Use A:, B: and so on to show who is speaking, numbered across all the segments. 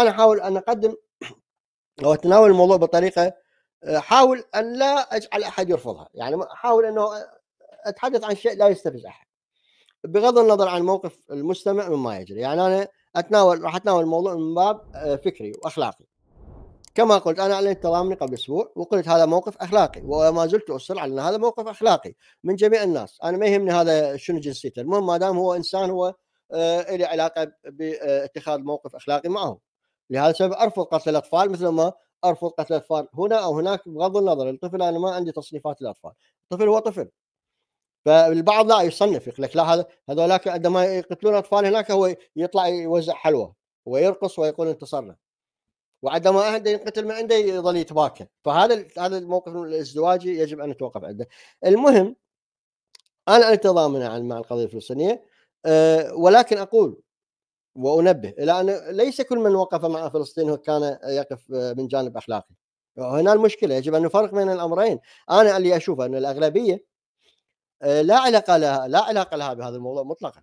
A: انا احاول ان اقدم او اتناول الموضوع بطريقه احاول آه، ان لا اجعل احد يرفضها يعني احاول انه اتحدث عن شيء لا يستفز احد بغض النظر عن موقف المستمع مما يجري يعني انا اتناول راح اتناول الموضوع من باب آه، فكري واخلاقي كما قلت انا اعلنت تضامني قبل اسبوع وقلت هذا موقف اخلاقي وما زلت اصر على ان هذا موقف اخلاقي من جميع الناس انا ما يهمني هذا شنو جنسيته المهم ما دام هو انسان هو آه، إلي علاقه باتخاذ موقف اخلاقي معه لهذا السبب ارفض قتل الاطفال مثل ما ارفض قتل الاطفال هنا او هناك بغض النظر الطفل انا ما عندي تصنيفات الاطفال الطفل هو طفل فالبعض لا يصنف يقول لك لا هذا هذولاك عندما يقتلون اطفال هناك هو يطلع يوزع حلوى ويرقص ويقول انتصرنا وعندما احد ينقتل من عنده يظل يتباكى فهذا هذا الموقف الازدواجي يجب ان نتوقف عنده المهم انا اتضامن مع القضيه الفلسطينيه آه، ولكن اقول وانبه الى ان ليس كل من وقف مع فلسطين كان يقف من جانب اخلاقي هنا المشكله يجب ان نفرق بين الامرين انا اللي اشوف ان الاغلبيه آه، لا علاقه لها لا علاقه لها بهذا الموضوع مطلقا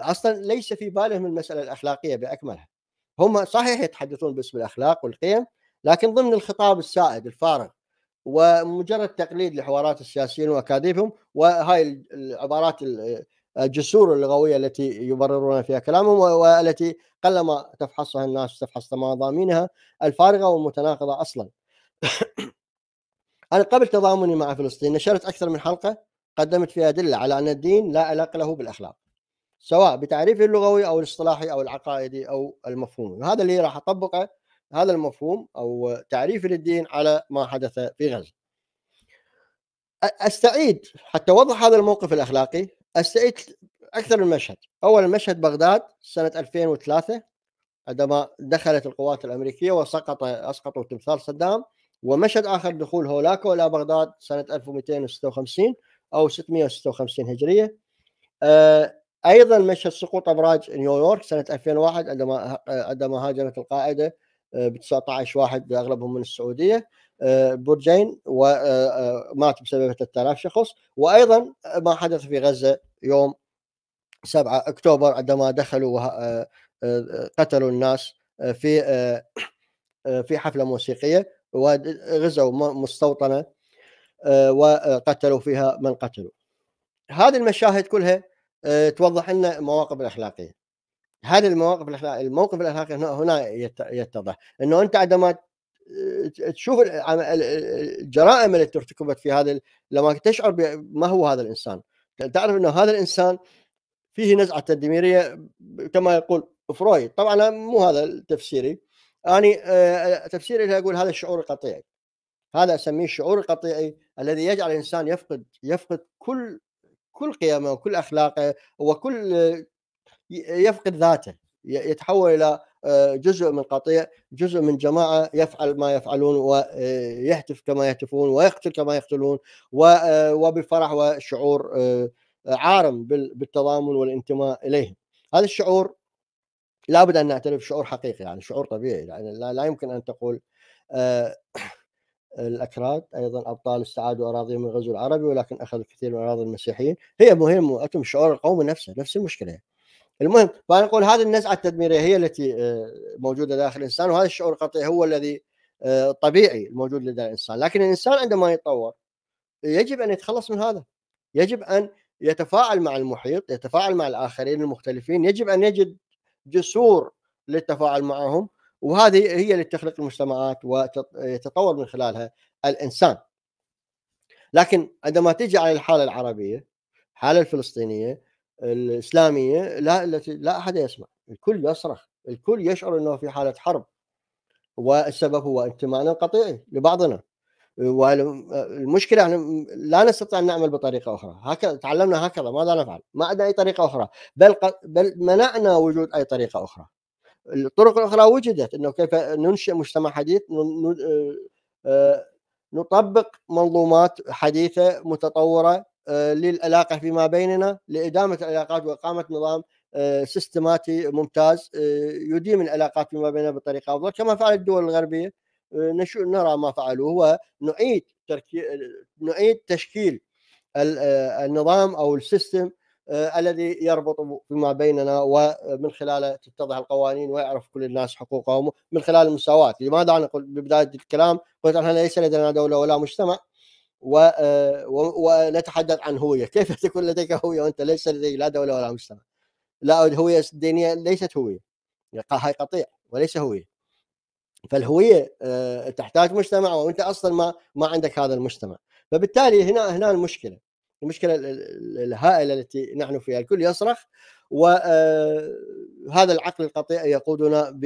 A: اصلا ليس في بالهم المساله الاخلاقيه باكملها هم صحيح يتحدثون باسم الاخلاق والقيم لكن ضمن الخطاب السائد الفارغ ومجرد تقليد لحوارات السياسيين واكاذيبهم وهاي العبارات الجسور اللغوية التي يبررون فيها كلامهم والتي قلما تفحصها الناس تفحص مضامينها الفارغة والمتناقضة أصلا أنا قبل تضامني مع فلسطين نشرت أكثر من حلقة قدمت فيها أدلة على أن الدين لا علاقة له بالأخلاق سواء بتعريفه اللغوي أو الاصطلاحي أو العقائدي أو المفهومي وهذا اللي راح أطبقه هذا المفهوم أو تعريفي للدين على ما حدث في غزة استعيد حتى اوضح هذا الموقف الاخلاقي استعيد اكثر من مشهد اول مشهد بغداد سنه 2003 عندما دخلت القوات الامريكيه وسقط اسقطوا تمثال صدام ومشهد اخر دخول هولاكو الى بغداد سنه 1256 او 656 هجريه آه، ايضا مشهد سقوط ابراج نيويورك سنه 2001 عندما آه، عندما هاجمت القاعده آه، ب 19 واحد اغلبهم من السعوديه برجين ومات بسبب 3000 شخص وايضا ما حدث في غزه يوم 7 اكتوبر عندما دخلوا آه، آه، آه، قتلوا الناس في في حفله موسيقيه وغزوا مستوطنه وقتلوا فيها من قتلوا. هذه المشاهد كلها توضح لنا المواقف الاخلاقيه. هذه المواقف الاخلاقيه الموقف الاخلاقي هنا يتضح انه انت عندما تشوف الجرائم التي ارتكبت في هذا لما تشعر ما هو هذا الانسان لان تعرف انه هذا الانسان فيه نزعه تدميريه كما يقول فرويد طبعا مو هذا تفسيري اني آه، تفسيري اقول هذا الشعور القطيعي هذا اسميه الشعور القطيعي الذي يجعل الانسان يفقد يفقد كل كل قيمه وكل اخلاقه وكل يفقد ذاته يتحول الى آه، جزء من قطيع جزء من جماعه يفعل ما يفعلون ويهتف آه، كما يهتفون ويقتل كما يقتلون آه، وبفرح وشعور عارم بالتضامن والانتماء اليهم هذا الشعور لابد ان نعترف شعور حقيقي يعني شعور طبيعي يعني لا يمكن ان تقول الاكراد ايضا ابطال استعادوا اراضيهم من الغزو العربي ولكن اخذوا كثير من اراضي المسيحيين هي مهم واتم الشعور القومي نفسه نفس المشكله المهم فانا اقول هذه النزعه التدميريه هي التي آه، موجوده داخل الانسان وهذا الشعور القطعي هو الذي آه، طبيعي الموجود لدى الانسان لكن الانسان عندما يتطور يجب ان يتخلص من هذا يجب ان يتفاعل مع المحيط يتفاعل مع الاخرين المختلفين يجب ان يجد جسور للتفاعل معهم وهذه هي اللي تخلق المجتمعات ويتطور من خلالها الانسان لكن عندما تيجي على الحاله العربيه الحاله الفلسطينيه الاسلاميه لا التي لا احد يسمع، الكل يصرخ، الكل يشعر انه في حاله حرب. والسبب هو انتمائنا القطيعي لبعضنا. والمشكله احنا لا نستطيع ان نعمل بطريقه اخرى، هكذا تعلمنا هكذا ماذا نفعل؟ ما عندنا اي طريقه اخرى، بل ق... بل منعنا وجود اي طريقه اخرى. الطرق الاخرى وجدت انه كيف ننشئ مجتمع حديث آه، آه، نطبق منظومات حديثه متطوره آه، للعلاقه فيما بيننا لادامه العلاقات واقامه نظام سيستماتي آه، ممتاز آه، يديم العلاقات فيما بيننا بطريقه افضل كما فعلت الدول الغربيه نرى ما فعلوه هو نعيد تركي... نعيد تشكيل النظام او السيستم الذي يربط فيما بيننا ومن خلاله تتضح القوانين ويعرف كل الناس حقوقهم من خلال المساواه، لماذا انا قلت ببدايه الكلام قلت احنا ليس لدينا دوله ولا مجتمع ونتحدث آه، عن هويه، كيف تكون لديك هويه وانت ليس لديك لا دوله ولا مجتمع؟ لا الهويه الدينيه ليست هويه يعني هاي قطيع وليس هويه فالهويه آه، تحتاج مجتمع وانت اصلا ما ما عندك هذا المجتمع فبالتالي هنا هنا المشكله المشكله الهائله التي نحن فيها الكل يصرخ وهذا آه، العقل القطيع يقودنا ب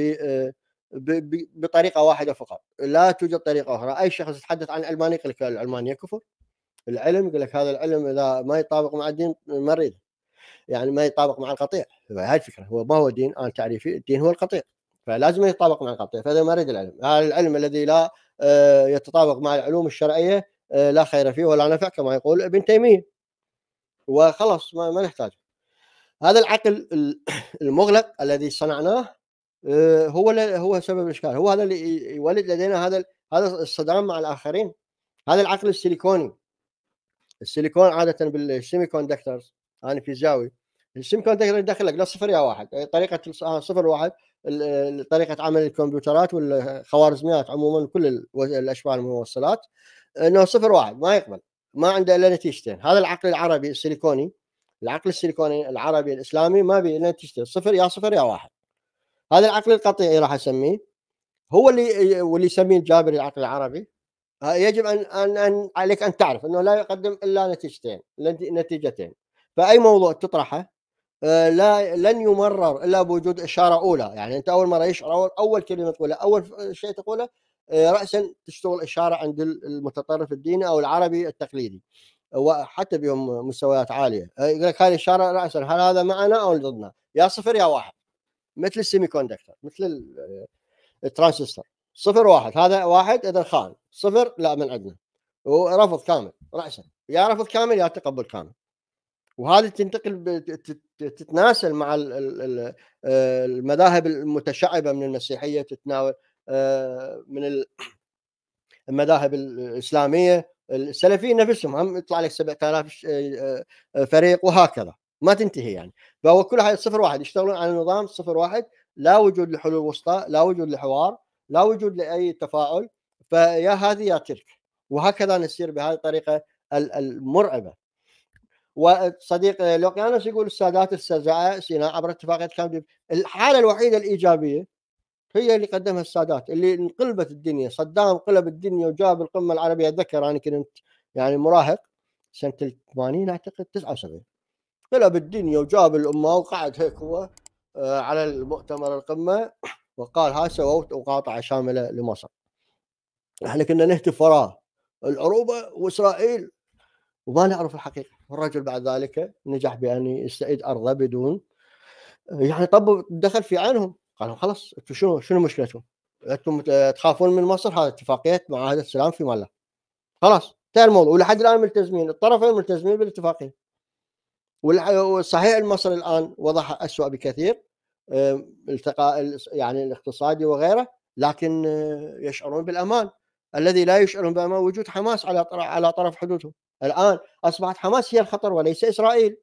A: بطريقه واحده فقط لا توجد طريقه اخرى اي شخص يتحدث عن الالمانيه يقول لك الالمانيه كفر العلم يقول لك هذا العلم اذا ما يطابق مع الدين ما نريده يعني ما يطابق مع القطيع هاي الفكره هو ما هو الدين انا تعريفي الدين هو القطيع فلازم يتطابق مع القطيع فهذا ما يريد العلم هذا العلم الذي لا آه، يتطابق مع العلوم الشرعيه آه، لا خير فيه ولا نفع كما يقول ابن تيميه وخلاص ما, ما نحتاج هذا العقل المغلق الذي صنعناه آه، هو هو سبب الاشكال هو هذا اللي يولد لدينا هذا هذا الصدام مع الاخرين هذا العقل السيليكوني السيليكون عاده بالسيمي كوندكترز انا فيزياوي السيمي كوندكتر يدخل لك لا صفر يا واحد آه، طريقه آه، صفر واحد طريقه عمل الكمبيوترات والخوارزميات عموما كل الاشباه الموصلات انه صفر واحد ما يقبل ما عنده الا نتيجتين هذا العقل العربي السيليكوني العقل السيليكوني العربي الاسلامي ما بي نتيجتين صفر يا صفر يا واحد هذا العقل القطيعي راح اسميه هو اللي واللي يسميه الجابري العقل العربي آه، يجب ان ان, أن عليك ان تعرف انه لا يقدم الا نتيجتين نتيجتين فاي موضوع تطرحه آه، لا لن يمرر الا بوجود اشاره اولى يعني انت اول مره يشعر اول, أول كلمه تقولها اول شيء تقوله آه، راسا تشتغل اشاره عند المتطرف الديني او العربي التقليدي وحتى بهم مستويات عاليه يقول لك هذه اشاره راسا هل هذا معنا او ضدنا يا صفر يا واحد مثل السيمي كوندكتر مثل آه، الترانزستور صفر واحد هذا واحد اذا خان صفر لا من عندنا ورفض كامل راسا يا رفض كامل يا تقبل كامل وهذه تنتقل تتناسل مع آه، المذاهب المتشعبه من المسيحيه تتناول آه، من المذاهب الاسلاميه السلفيين نفسهم هم يطلع لك 7000 فريق وهكذا ما تنتهي يعني فهو كل هاي صفر واحد يشتغلون على نظام صفر واحد لا وجود لحلول وسطى لا وجود لحوار لا وجود لاي تفاعل فيا هذه يا تلك وهكذا نسير بهذه الطريقه المرعبه وصديق لوقيانوس يقول السادات استرجع سيناء عبر اتفاقيه كامب الحاله الوحيده الايجابيه هي اللي قدمها السادات اللي انقلبت الدنيا صدام قلب الدنيا وجاب القمه العربيه اتذكر انا كنت يعني مراهق سنه 80 اعتقد 79 قلب الدنيا وجاب الامه وقعد هيك هو آه، على المؤتمر القمه وقال هاي سووت مقاطعه شامله لمصر احنا يعني كنا نهتف وراه العروبه واسرائيل وما نعرف الحقيقه والرجل بعد ذلك نجح بان يستعيد ارضه بدون آه، يعني طب دخل في عينهم قالوا خلاص انتم شنو شنو مشكلتكم؟ انتم تخافون من مصر هذا اتفاقيه معاهده السلام في مالا خلاص انتهى الموضوع ولحد الان ملتزمين الطرفين ملتزمين بالاتفاقيه والصحيح المصري الان وضعها اسوا بكثير آه، التقاء يعني الاقتصادي وغيره لكن آه، يشعرون بالامان الذي لا يشعرون بامان وجود حماس على على طرف حدودهم الان اصبحت حماس هي الخطر وليس اسرائيل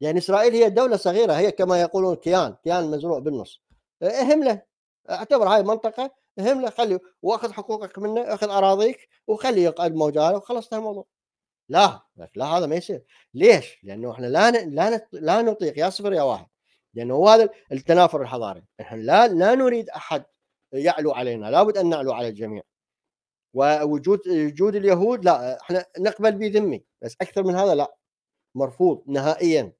A: يعني اسرائيل هي دوله صغيره هي كما يقولون كيان كيان مزروع بالنص آه، اهم له اعتبر هاي منطقه اهم له خلي واخذ حقوقك منه اخذ اراضيك وخليه يقعد موجاله وخلصنا الموضوع لا لا هذا ما يصير ليش؟ لانه احنا لا لا لا نطيق يا صفر يا واحد لانه هو هذا التنافر الحضاري احنا لا لا نريد احد يعلو علينا لابد ان نعلو على الجميع ووجود وجود اليهود لا احنا نقبل بذمي بس اكثر من هذا لا مرفوض نهائيا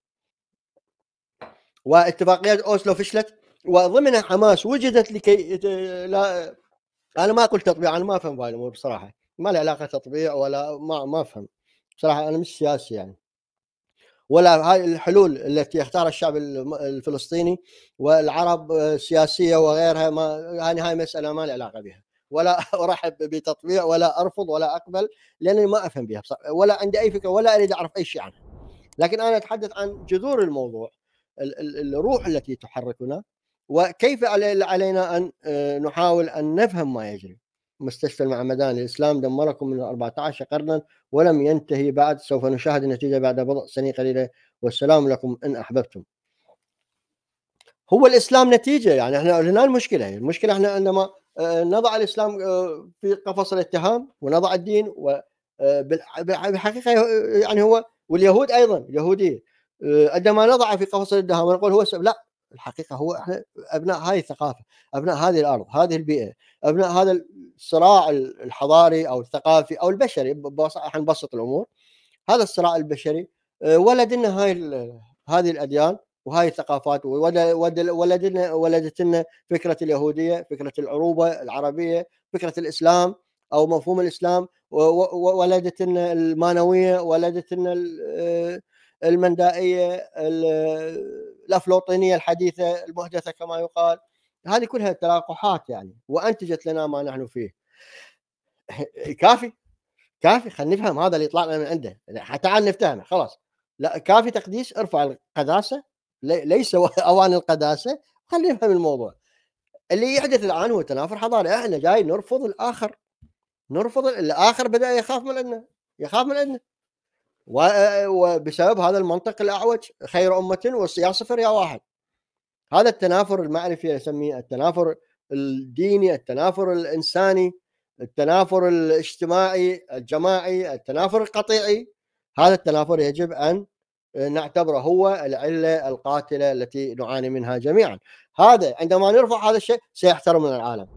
A: واتفاقيات اوسلو فشلت وضمنها حماس وجدت لكي لا انا ما اقول تطبيع انا ما افهم بهاي الامور بصراحه ما لي علاقه تطبيع ولا ما ما افهم بصراحه انا مش سياسي يعني ولا هاي الحلول التي يختارها الشعب الفلسطيني والعرب آه، سياسيه وغيرها ما يعني هاي مساله ما لي علاقه بها ولا ارحب بتطبيع ولا ارفض ولا اقبل لانني ما افهم بها ولا عندي اي فكره ولا اريد اعرف اي شيء عنها لكن انا اتحدث عن جذور الموضوع الروح التي تحركنا وكيف علينا ان آه، نحاول ان نفهم ما يجري مستشفى المعمدان الإسلام دمركم من 14 قرنا ولم ينتهي بعد سوف نشاهد النتيجة بعد بضع سنين قليلة والسلام لكم إن أحببتم هو الإسلام نتيجة يعني احنا هنا المشكلة يعني المشكلة احنا عندما آه، نضع الإسلام آه، في قفص الاتهام ونضع الدين و آه، بالحقيقه يعني هو واليهود أيضا اليهودية عندما نضع في قفص الاتهام ونقول هو لا الحقيقة هو احنا أبناء هذه الثقافة أبناء هذه الأرض هذه البيئة ابناء هذا الصراع الحضاري او الثقافي او البشري حنبسط الامور هذا الصراع البشري آه، ولد لنا هاي هذه الاديان وهاي الثقافات ولد ولدت لنا فكره اليهوديه، فكره العروبه العربيه، فكره الاسلام او مفهوم الاسلام ولدت لنا المانويه، ولدت لنا آه، المندائيه الافلوطينيه الحديثه المحدثه كما يقال هذه كلها تلاقحات يعني وانتجت لنا ما نحن فيه كافي كافي خلينا نفهم هذا اللي طلعنا من عنده تعال نفتهمه خلاص لا كافي تقديس ارفع القداسه ليس اوان القداسه خلينا نفهم الموضوع اللي يحدث الان هو تنافر حضاري احنا جاي نرفض الاخر نرفض الاخر بدا يخاف من عندنا يخاف من عندنا وبسبب هذا المنطق الاعوج خير امه والصيام صفر يا واحد هذا التنافر المعرفي اسميه التنافر الديني التنافر الانساني التنافر الاجتماعي الجماعي التنافر القطيعي هذا التنافر يجب ان نعتبره هو العله القاتله التي نعاني منها جميعا هذا عندما نرفع هذا الشيء سيحترمنا العالم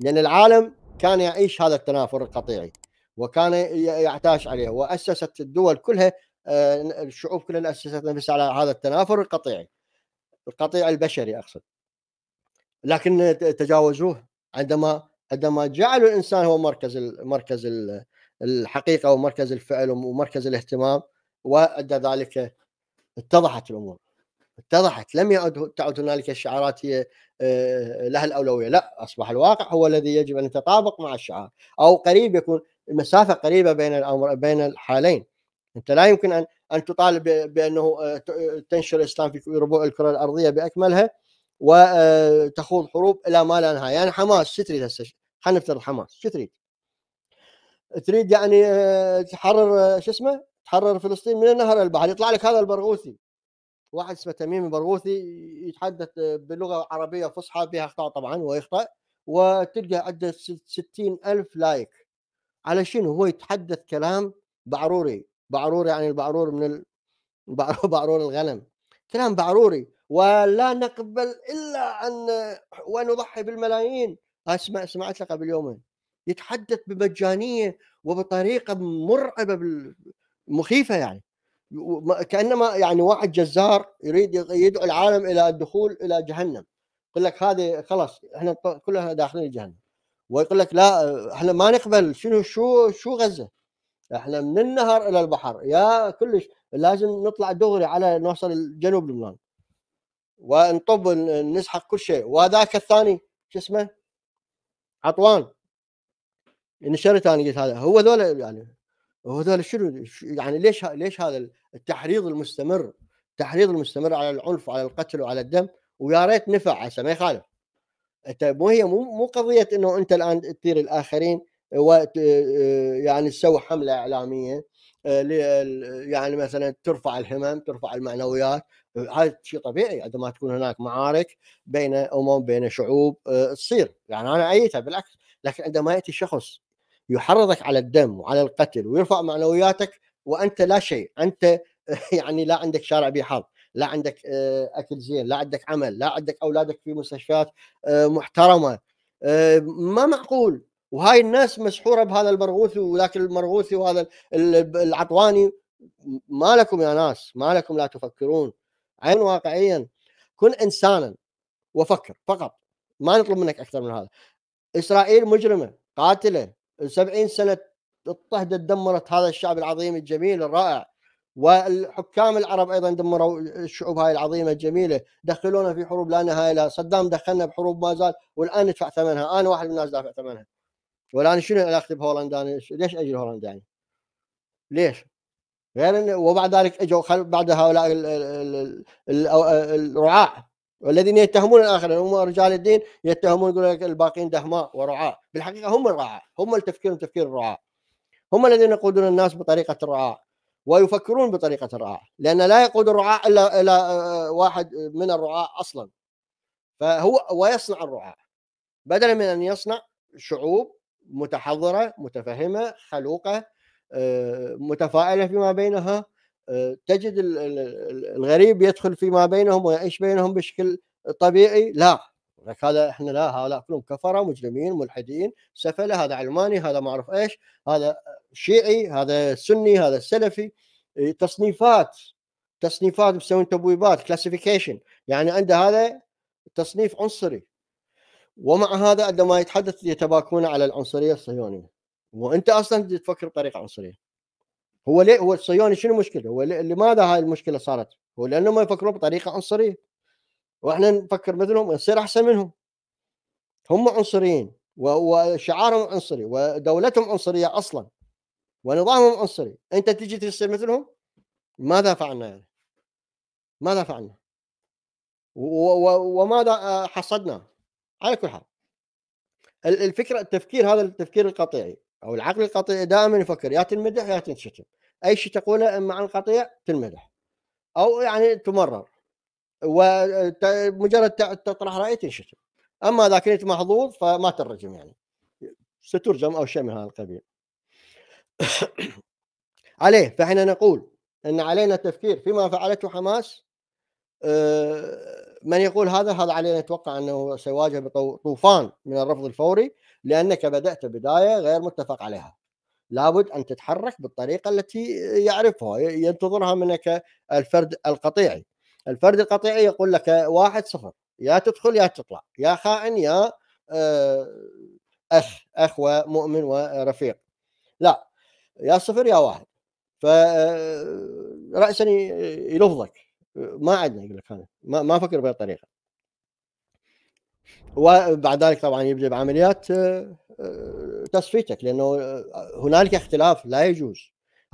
A: لان العالم كان يعيش هذا التنافر القطيعي وكان يعتاش عليه واسست الدول كلها الشعوب آه، كلها اسست نفسها على هذا التنافر القطيعي القطيع البشري اقصد لكن تجاوزوه عندما عندما جعلوا الانسان هو مركز مركز الحقيقه ومركز الفعل ومركز الاهتمام وادى ذلك اتضحت الامور اتضحت لم يعد تعد هنالك الشعارات هي لها الاولويه لا اصبح الواقع هو الذي يجب ان يتطابق مع الشعار او قريب يكون المسافه قريبه بين الامر بين الحالين انت لا يمكن ان ان تطالب بانه آه، آه، تنشر الاسلام في ربوع الكره الارضيه باكملها وتخوض آه، حروب الى ما لا نهايه، يعني حماس شو تريد هسه؟ خلينا نفترض حماس شو تريد؟ تريد يعني تحرر شو اسمه؟ تحرر فلسطين من النهر البحر يطلع لك هذا البرغوثي واحد اسمه تميم البرغوثي يتحدث بلغه عربيه فصحى فيها اخطاء طبعا ويخطا وتلقى عنده 60 الف لايك على شنو هو يتحدث كلام بعروري بعرور يعني البعرور من بعرور الغنم كلام بعروري ولا نقبل الا ان ونضحي بالملايين اسمع سمعت قبل يومين يتحدث بمجانيه وبطريقه مرعبه مخيفه يعني كانما يعني واحد جزار يريد يدعو العالم الى الدخول الى جهنم يقول لك هذه خلاص احنا كلنا داخلين جهنم ويقول لك لا احنا ما نقبل شنو شو شو غزه احنا من النهر الى البحر يا كلش لازم نطلع دغري على نوصل جنوب لبنان ونطب نسحق كل شيء وهذاك الثاني شو اسمه عطوان نشرت انا قلت هذا هو ذولا يعني هو ذولا شنو يعني ليش ليش هذا التحريض المستمر التحريض المستمر على العنف وعلى القتل وعلى الدم ويا ريت نفع عسى ما يخالف انت مو هي مو مو قضيه انه انت الان تثير الاخرين وقت يعني تسوي حمله اعلاميه يعني مثلا ترفع الهمم ترفع المعنويات هذا شيء طبيعي عندما تكون هناك معارك بين امم بين شعوب تصير يعني انا ايتها بالعكس لكن عندما ياتي شخص يحرضك على الدم وعلى القتل ويرفع معنوياتك وانت لا شيء انت يعني لا عندك شارع بيه حظ لا عندك اكل زين لا عندك عمل لا عندك اولادك في مستشفيات محترمه ما معقول وهاي الناس مسحوره بهذا المرغوثي وذاك المرغوثي وهذا العطواني ما لكم يا ناس ما لكم لا تفكرون عين واقعيا كن انسانا وفكر فقط ما نطلب منك اكثر من هذا اسرائيل مجرمه قاتله 70 سنه اضطهدت دمرت هذا الشعب العظيم الجميل الرائع والحكام العرب ايضا دمروا الشعوب هاي العظيمه الجميله دخلونا في حروب لا نهايه لها صدام دخلنا بحروب ما زال والان ندفع ثمنها انا واحد من الناس دافع ثمنها ولا انا شنو علاقتي بهولندا انا ليش اجي هولندا يعني؟ ليش؟ غير انه وبعد ذلك اجوا بعد هؤلاء الرعاع والذين يتهمون الاخرين هم رجال الدين يتهمون يقول لك الباقين دهماء ورعاع بالحقيقه هم الرعاع هم التفكير تفكير الرعاع هم الذين يقودون الناس بطريقه الرعاع ويفكرون بطريقه الرعاع لان لا يقود الرعاع الا الى آه، واحد من الرعاع اصلا فهو ويصنع الرعاع بدلا من ان يصنع شعوب متحضره متفهمه خلوقه آه، متفائله فيما بينها آه، تجد الغريب يدخل فيما بينهم ويعيش بينهم بشكل طبيعي لا لك هذا احنا لا هؤلاء كلهم كفره مجرمين ملحدين سفله هذا علماني هذا ما اعرف ايش هذا شيعي هذا سني هذا سلفي آه، تصنيفات تصنيفات مسوين تبويبات كلاسيفيكيشن يعني عنده هذا تصنيف عنصري ومع هذا عندما يتحدث يتباكون على العنصريه الصهيونيه وانت اصلا تفكر بطريقه عنصريه هو ليه هو الصهيوني شنو مشكله هو لماذا هاي المشكله صارت هو لانهم يفكرون بطريقه عنصريه واحنا نفكر مثلهم نصير احسن منهم هم عنصريين وشعارهم عنصري ودولتهم عنصريه اصلا ونظامهم عنصري انت تجي تصير مثلهم ماذا فعلنا يعني ماذا فعلنا وماذا حصدنا على كل حال الفكره التفكير هذا التفكير القطيعي او العقل القطيعي دائما يفكر يا تنمدح يا تنشتم اي شيء تقوله اما عن القطيع تنمدح او يعني تمرر ومجرد تطرح راي تنشتم اما اذا كنت محظوظ فما ترجم يعني سترجم او شيء من هذا القبيل عليه فاحنا نقول ان علينا التفكير فيما فعلته حماس أه من يقول هذا هذا علينا نتوقع انه سيواجه طوفان من الرفض الفوري لانك بدات بدايه غير متفق عليها. لابد ان تتحرك بالطريقه التي يعرفها ينتظرها منك الفرد القطيعي. الفرد القطيعي يقول لك واحد صفر يا تدخل يا تطلع يا خائن يا آه، اخ اخ ومؤمن ورفيق. لا يا صفر يا واحد فراسا آه، يلفظك ما عندنا يقول لك انا ما, ما افكر بهي الطريقه وبعد ذلك طبعا يبدا بعمليات آه، آه، تصفيتك لانه آه، هنالك اختلاف لا يجوز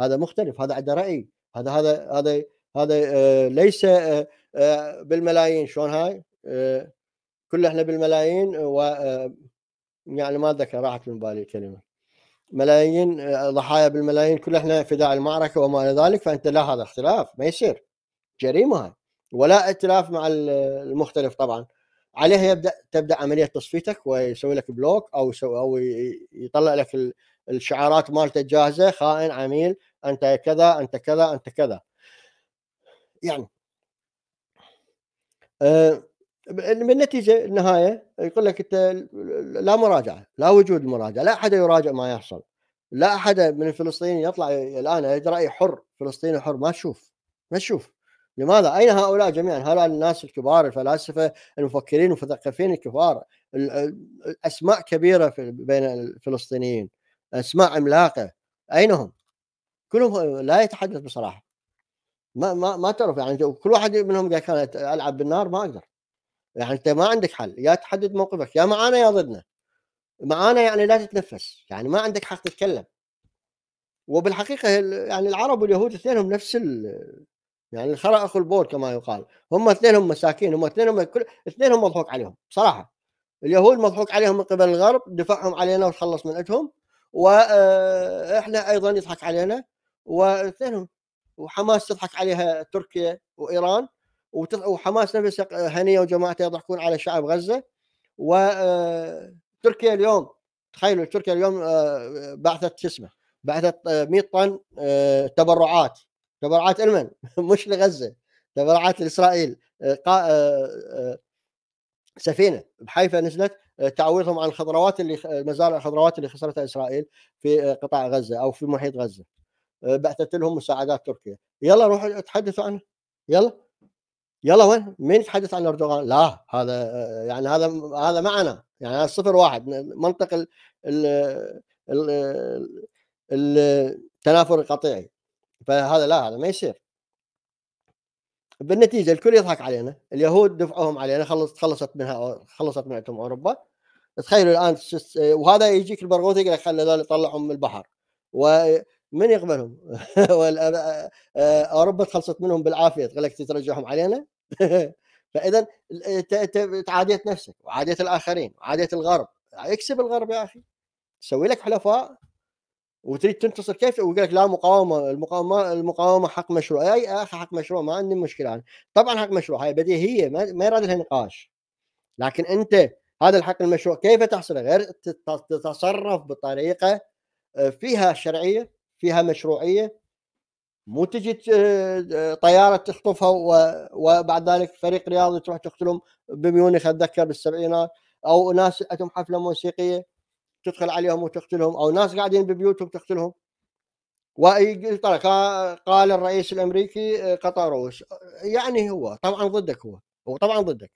A: هذا مختلف هذا عنده راي هذا هذا هذا هذا ليس بالملايين شلون هاي كل احنا بالملايين و يعني ما اتذكر راحت من بالي الكلمه ملايين ضحايا بالملايين كل احنا فداء المعركه وما الى ذلك فانت لا هذا اختلاف ما يصير جريمه هاي ولا ائتلاف مع المختلف طبعا عليها يبدا تبدا عمليه تصفيتك ويسوي لك بلوك او يسوي او يطلع لك الشعارات مالته جاهزه خائن عميل انت كذا انت كذا انت كذا يعني أه بالنتيجه النهايه يقول لك انت لا مراجعه لا وجود مراجعه لا احد يراجع ما يحصل لا احد من الفلسطينيين يطلع الان راي حر فلسطيني حر ما تشوف ما تشوف لماذا؟ أين هؤلاء جميعا؟ هؤلاء الناس الكبار الفلاسفة المفكرين والمثقفين الكبار أسماء كبيرة بين الفلسطينيين أسماء عملاقة أين هم؟ كلهم لا يتحدث بصراحة ما ما ما تعرف يعني كل واحد منهم قال كان ألعب بالنار ما أقدر يعني أنت ما عندك حل يا تحدد موقفك يا معانا يا ضدنا معانا يعني لا تتنفس يعني ما عندك حق تتكلم وبالحقيقة يعني العرب واليهود اثنينهم نفس ال يعني الخرا اخو البور كما يقال هم اثنينهم مساكين هم اثنينهم كل اثنينهم مضحوك عليهم بصراحه اليهود مضحوك عليهم من قبل الغرب دفعهم علينا وتخلص من عندهم واحنا آه، ايضا يضحك علينا واثنينهم وحماس تضحك عليها تركيا وايران وحماس نفس هنيه وجماعته يضحكون على شعب غزه وتركيا آه، اليوم تخيلوا تركيا اليوم آه، بعثت شو اسمه بعثت 100 طن تبرعات تبرعات لمن؟ مش لغزه تبرعات لاسرائيل آه، آه، آه، سفينه بحيفا نزلت تعويضهم عن الخضروات اللي مزارع الخضروات اللي خسرتها اسرائيل في قطاع غزه او في محيط غزه بعثت لهم مساعدات تركيا يلا روحوا تحدثوا عنه يلا يلا وين مين يتحدث عن اردوغان لا هذا يعني هذا هذا معنا يعني هذا صفر واحد منطق ال ال التنافر القطيعي فهذا لا هذا ما يصير بالنتيجه الكل يضحك علينا اليهود دفعوهم علينا خلصت خلصت منها خلصت منهم اوروبا تخيلوا الان وهذا يجيك البرغوثي يقول لك خلينا نطلعهم من البحر ومن يقبلهم؟ اوروبا تخلصت منهم بالعافيه تقول لك ترجعهم علينا فاذا تعاديت نفسك وعاديت الاخرين وعاديت الغرب اكسب الغرب يا اخي سوي لك حلفاء وتريد تنتصر كيف ويقول لك لا مقاومه المقاومه المقاومه حق مشروع اي اخي حق مشروع ما عندي مشكله أنا. طبعا حق مشروع هاي بديهيه ما, ما يراد لها نقاش لكن انت هذا الحق المشروع كيف تحصله غير تتصرف بطريقه آه، فيها شرعيه فيها مشروعيه مو تجي آه، طياره تخطفها وبعد ذلك فريق رياضي تروح تقتلهم بميونخ اتذكر بالسبعينات او ناس عندهم حفله موسيقيه تدخل عليهم وتقتلهم او ناس قاعدين ببيوتهم تقتلهم قال الرئيس الامريكي آه، قطاروس يعني هو طبعا ضدك هو هو طبعا ضدك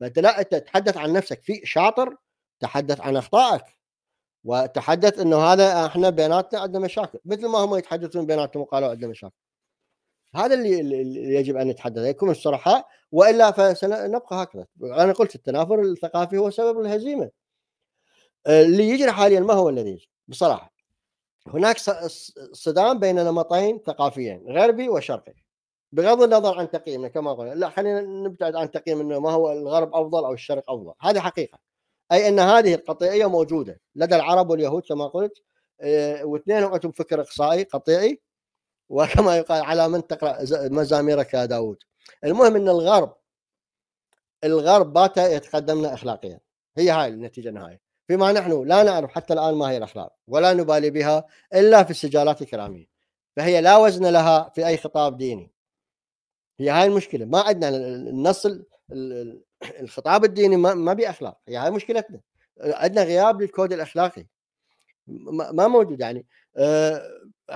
A: فانت لا انت تحدث عن نفسك في شاطر تحدث عن اخطائك وتحدث انه هذا احنا بيناتنا عندنا مشاكل مثل ما هم يتحدثون بيناتهم وقالوا عندنا مشاكل هذا اللي, اللي يجب ان نتحدث يكون الصراحه والا فسنبقى هكذا انا قلت التنافر الثقافي هو سبب الهزيمه آه، اللي يجري حاليا ما هو النتيجه بصراحه هناك صدام بين نمطين ثقافيين غربي وشرقي بغض النظر عن تقييمنا كما قلنا لا خلينا نبتعد عن تقييم انه ما هو الغرب افضل او الشرق افضل هذه حقيقه اي ان هذه القطيعيه موجوده لدى العرب واليهود كما قلت آه، واثنينهم عندهم فكر اقصائي قطيعي وكما يقال على من تقرا مزاميرك يا داود المهم ان الغرب الغرب بات يتقدمنا اخلاقيا هي هاي النتيجه النهائيه فيما نحن لا نعرف حتى الآن ما هي الأخلاق ولا نبالي بها إلا في السجالات الكرامية فهي لا وزن لها في أي خطاب ديني هي هاي المشكلة ما عندنا النص الخطاب الديني ما بي أخلاق هي هاي مشكلتنا عندنا غياب للكود الأخلاقي ما موجود يعني آه،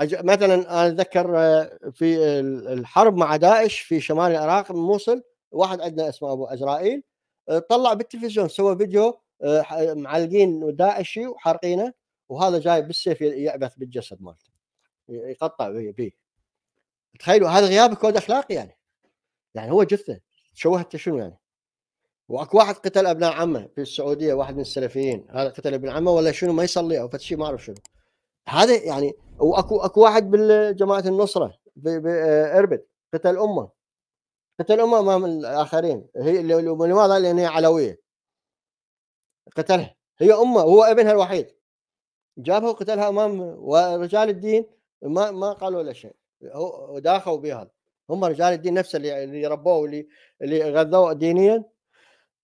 A: مثلا انا اتذكر آه، في الحرب مع داعش في شمال العراق من موصل واحد عندنا اسمه ابو ازرائيل آه، طلع بالتلفزيون سوى فيديو آه، معلقين داعشي وحارقينه وهذا جاي بالسيف يعبث بالجسد مالته يقطع بيه تخيلوا هذا غياب كود اخلاقي يعني يعني هو جثه شوهت شنو يعني واكو واحد قتل ابناء عمه في السعوديه واحد من السلفيين هذا قتل ابن عمه ولا شنو ما يصلي او شيء ما اعرف شنو هذا يعني واكو اكو واحد بالجماعه النصره باربد آه، قتل امه قتل امه امام الاخرين هي لماذا؟ لان هي علويه قتلها هي امه هو ابنها الوحيد جابها وقتلها امام ورجال الدين ما ما قالوا له شيء وداخوا بها هم رجال الدين نفسه اللي اللي ربوه واللي اللي غذوه دينيا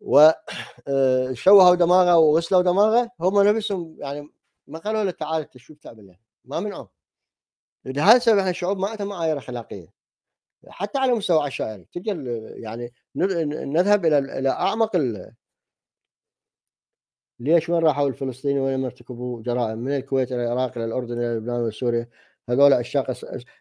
A: وشوهوا آه، دماغه وغسلوا دماغه هم نفسهم يعني ما قالوا له تعال انت شو بتعمل ما منعوه لهذا السبب احنا الشعوب ما عندها معايير اخلاقيه حتى على مستوى عشائري تقدر يعني نذهب الى الى اعمق ليش وين راحوا الفلسطينيين وين ارتكبوا جرائم من الكويت الى العراق الى الاردن الى لبنان وسوريا هذول عشاق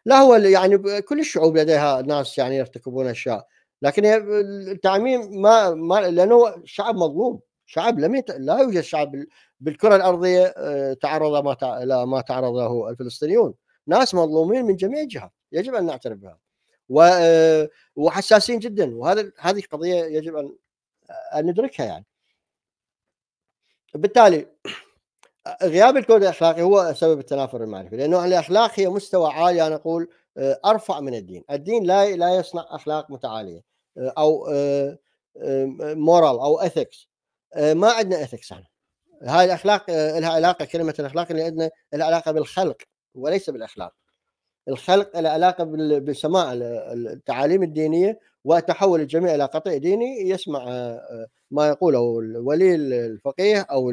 A: لا هو يعني كل الشعوب لديها ناس يعني يرتكبون اشياء لكن التعميم ما ما لانه شعب مظلوم شعب لم يت... لا يوجد شعب بالكره الارضيه آه، تعرض ما ت... لا ما له الفلسطينيون ناس مظلومين من جميع الجهات يجب ان نعترف بها و... آه، وحساسين جدا وهذا هذه قضيه يجب أن آه، ندركها يعني بالتالي غياب الكود الاخلاقي هو سبب التنافر المعرفي لانه الاخلاق هي مستوى عالي انا اقول آه، ارفع من الدين، الدين لا لا يصنع اخلاق متعاليه آه، او مورال آه، او اثكس ما عندنا اثكس احنا هاي الاخلاق لها علاقه كلمه الاخلاق اللي عندنا لها علاقه بالخلق وليس بالاخلاق الخلق له علاقه بالسماع التعاليم الدينيه وتحول الجميع الى قطيع ديني يسمع آه، ما يقوله ولي الفقيه او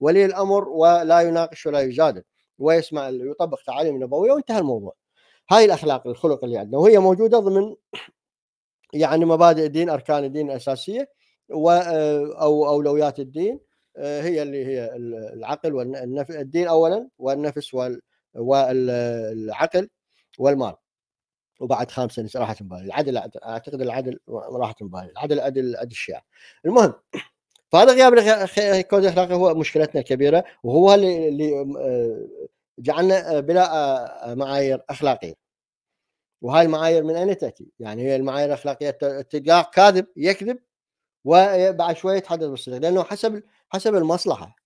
A: ولي الامر ولا يناقش ولا يجادل ويسمع يطبق تعاليم نبويه وانتهى الموضوع. هاي الاخلاق الخلق اللي عندنا وهي موجوده ضمن يعني مبادئ الدين اركان الدين الاساسيه آه، او اولويات الدين آه، هي اللي هي العقل والنفس الدين اولا والنفس والعقل والمال وبعد خمسه سنين راحت من بالي العدل اعتقد العدل راحت من بالي العدل عدل عدل الشيعة المهم فهذا غياب الكود الاخلاقي هو مشكلتنا الكبيره وهو اللي آه، جعلنا آه، بلا آه، معايير اخلاقيه وهاي المعايير من اين تاتي؟ يعني هي المعايير الاخلاقيه تلقاه كاذب يكذب وبعد شويه يتحدث بالصدق لانه حسب حسب المصلحه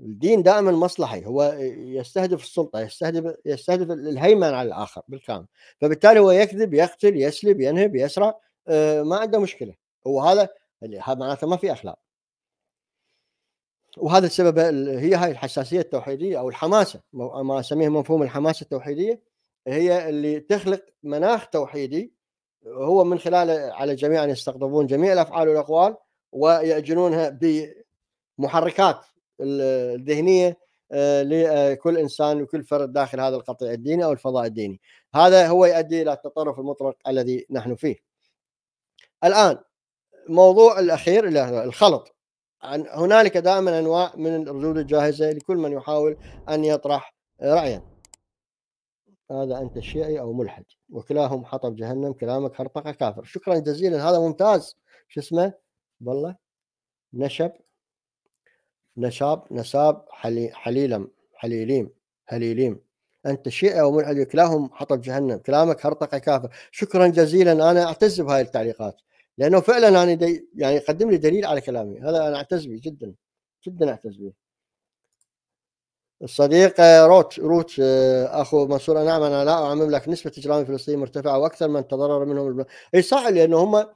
A: الدين دائما مصلحي هو يستهدف السلطه يستهدف يستهدف الهيمنه على الاخر بالكامل فبالتالي هو يكذب يقتل يسلب ينهب يسرع آه، ما عنده مشكله هو هذا هذا معناته ما في اخلاق وهذا السبب هي هاي الحساسيه التوحيديه او الحماسه ما اسميه مفهوم الحماسه التوحيديه هي اللي تخلق مناخ توحيدي هو من خلاله على الجميع ان يستقطبون جميع الافعال والاقوال ويأجنونها بمحركات الذهنيه آه، لكل آه، انسان وكل فرد داخل هذا القطيع الديني او الفضاء الديني. هذا هو يؤدي الى التطرف المطلق الذي نحن فيه. الان موضوع الاخير الخلط هنالك دائما انواع من الردود الجاهزه لكل من يحاول ان يطرح رايا. هذا انت شيعي او ملحد وكلاهم حطب جهنم كلامك هرطقه كافر. شكرا جزيلا هذا ممتاز شو اسمه؟ والله نشب نشاب نساب حلي حليلم حليليم حليليم انت شيعي وملحد كلاهم حطب جهنم كلامك هرطقه كافر شكرا جزيلا انا اعتز بهاي التعليقات لانه فعلا انا دي يعني قدم لي دليل على كلامي هذا انا اعتز به جدا جدا اعتز به الصديق آه، روت روت آه، اخو منصور نعم انا لا اعمم لك نسبه اجرام الفلسطينيين مرتفعه واكثر من تضرر منهم اي صح لانه هم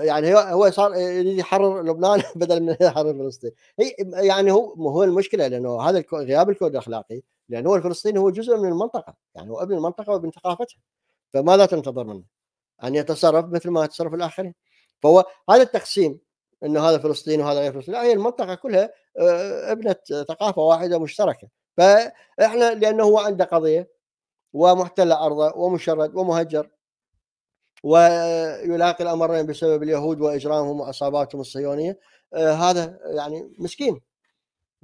A: يعني هو هو صار يريد يحرر لبنان بدل من يحرر فلسطين هي يعني هو هو المشكله لانه هذا غياب الكود الاخلاقي لانه هو الفلسطيني هو جزء من المنطقه يعني هو ابن المنطقه وابن ثقافتها فماذا تنتظر منه؟ ان يتصرف مثل ما يتصرف الاخرين فهو هذا التقسيم انه هذا فلسطيني وهذا غير فلسطيني لا هي المنطقه كلها آه، ابنه ثقافه واحده مشتركه فاحنا لانه هو عنده قضيه ومحتل ارضه ومشرد ومهجر ويلاقي الامرين بسبب اليهود واجرامهم وعصاباتهم الصهيونيه آه، هذا يعني مسكين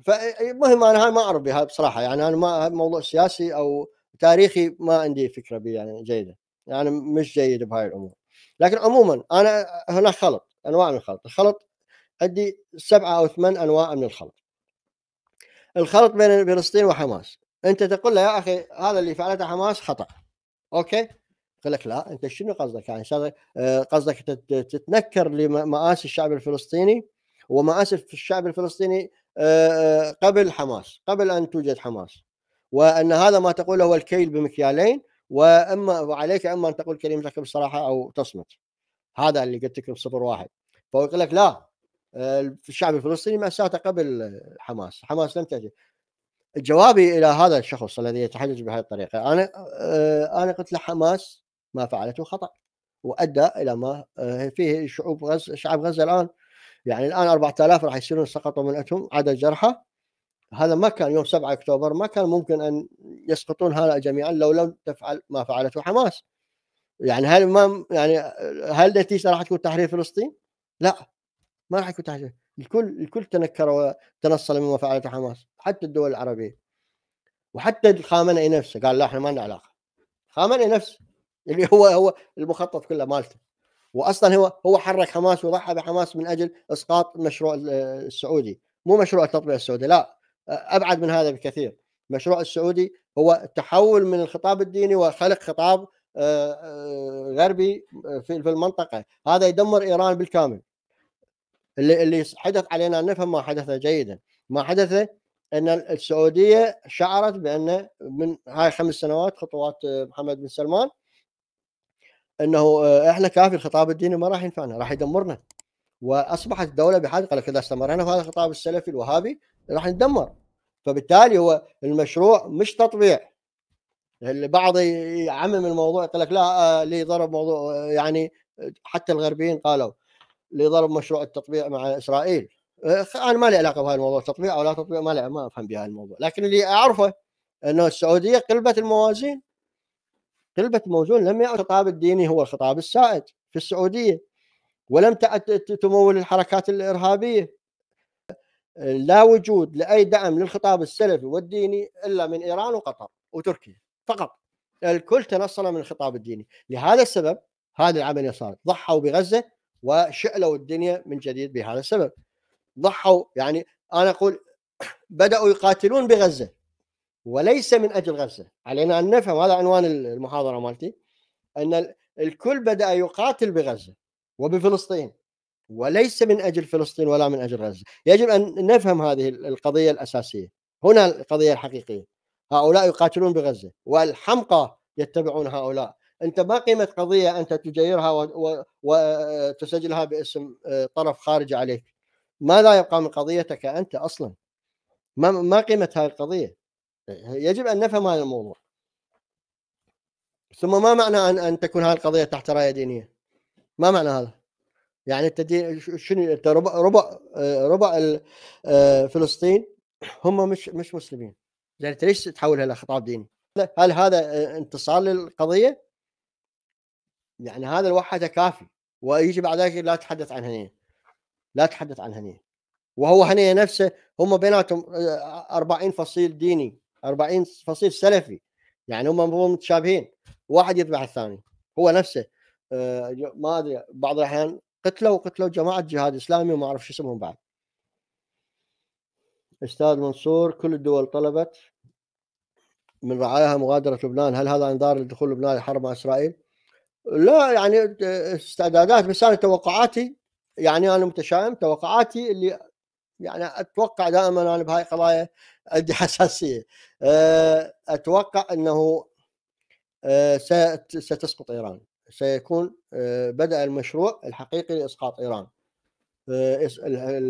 A: فالمهم انا هاي ما اعرف بها بصراحه يعني انا ما موضوع سياسي او تاريخي ما عندي فكره به يعني جيده يعني مش جيد بهاي الامور لكن عموما انا هناك خلط انواع من الخلط الخلط عندي سبعه او ثمان انواع من الخلط الخلط بين فلسطين وحماس انت تقول له يا اخي هذا اللي فعلته حماس خطا اوكي قال لك لا انت شنو قصدك يعني آه، قصدك تتنكر لمآسي الشعب الفلسطيني ومآسي الشعب الفلسطيني آه، آه، قبل حماس قبل ان توجد حماس وان هذا ما تقوله هو الكيل بمكيالين واما وعليك اما ان تقول كلمتك بصراحه او تصمت هذا اللي قلت لك صفر واحد فهو يقول لك لا الشعب الفلسطيني مأساته قبل حماس حماس لم تأتي جوابي الى هذا الشخص الذي يتحدث بهذه الطريقه انا انا قلت له حماس ما فعلته خطأ وأدى إلى ما آه، فيه شعوب غزة شعب غزة الآن يعني الآن 4000 راح يصيرون سقطوا من عندهم عدد جرحى هذا ما كان يوم 7 أكتوبر ما كان ممكن أن يسقطون هؤلاء جميعا لو لم تفعل ما فعلته حماس يعني هل ما يعني آه، هل نتيجه راح تكون تحرير فلسطين؟ لا ما راح يكون تحرير الكل الكل تنكر وتنصل مما فعلته حماس حتى الدول العربيه وحتى الخامنئي نفسه قال لا احنا ما لنا علاقه خامنئي نفسه اللي هو هو المخطط كله مالته واصلا هو هو حرك حماس وضحى بحماس من اجل اسقاط المشروع السعودي مو مشروع التطبيع السعودي لا ابعد من هذا بكثير المشروع السعودي هو التحول من الخطاب الديني وخلق خطاب غربي في المنطقه هذا يدمر ايران بالكامل اللي اللي حدث علينا ان نفهم ما حدث جيدا ما حدث ان السعوديه شعرت بان من هاي خمس سنوات خطوات محمد بن سلمان انه آه، احنا كافي الخطاب الديني ما راح ينفعنا راح يدمرنا واصبحت الدوله بحاجه لك اذا استمرنا في هذا الخطاب السلفي الوهابي راح ندمر فبالتالي هو المشروع مش تطبيع البعض يعمم الموضوع يقول لك لا اللي آه، ضرب موضوع آه، يعني حتى الغربيين قالوا اللي ضرب مشروع التطبيع مع اسرائيل انا ما لي علاقه بهذا الموضوع تطبيع او لا تطبيع ما لي ما افهم بهذا الموضوع لكن اللي اعرفه انه السعوديه قلبت الموازين قلبة موزون لم يعد الخطاب الديني هو الخطاب السائد في السعودية ولم تعد تمول الحركات الإرهابية لا وجود لأي دعم للخطاب السلفي والديني إلا من إيران وقطر وتركيا فقط الكل تنصل من الخطاب الديني لهذا السبب هذه العملية صارت ضحوا بغزة وشعلوا الدنيا من جديد بهذا السبب ضحوا يعني أنا أقول بدأوا يقاتلون بغزة وليس من اجل غزه علينا ان نفهم هذا عنوان المحاضره مالتي ان الكل بدا يقاتل بغزه وبفلسطين وليس من اجل فلسطين ولا من اجل غزه يجب ان نفهم هذه القضيه الاساسيه هنا القضيه الحقيقيه هؤلاء يقاتلون بغزه والحمقى يتبعون هؤلاء انت ما قيمه قضيه انت تجيرها وتسجلها باسم آه، طرف خارج عليك ماذا يبقى من قضيتك انت اصلا ما ما قيمه هذه القضيه يجب أن نفهم هذا الموضوع ثم ما معنى أن, أن تكون هذه القضية تحت راية دينية ما معنى هذا يعني انت شنو ربع ربع آه، ربع آه، فلسطين هم مش مش مسلمين يعني انت ليش تحولها الى خطاب ديني؟ هل هذا آه، انتصار للقضيه؟ يعني هذا لوحده كافي ويجي بعد ذلك لا تحدث عن هنيه لا تحدث عن هنيه وهو هنيه نفسه هم بيناتهم 40 فصيل ديني 40 فصيل سلفي يعني هم متشابهين واحد يتبع الثاني هو نفسه آه، ما ادري بعض الاحيان قتلوا قتلوا جماعه جهاد اسلامي وما اعرف شو اسمهم بعد استاذ منصور كل الدول طلبت من رعاياها مغادره لبنان هل هذا انذار لدخول لبنان الحرب مع اسرائيل؟ لا يعني آه، استعدادات بس انا توقعاتي يعني انا متشائم توقعاتي اللي يعني اتوقع دائما انا بهاي القضايا عندي حساسيه آه، اتوقع انه آه، ستسقط ايران سيكون آه، بدا المشروع الحقيقي لاسقاط ايران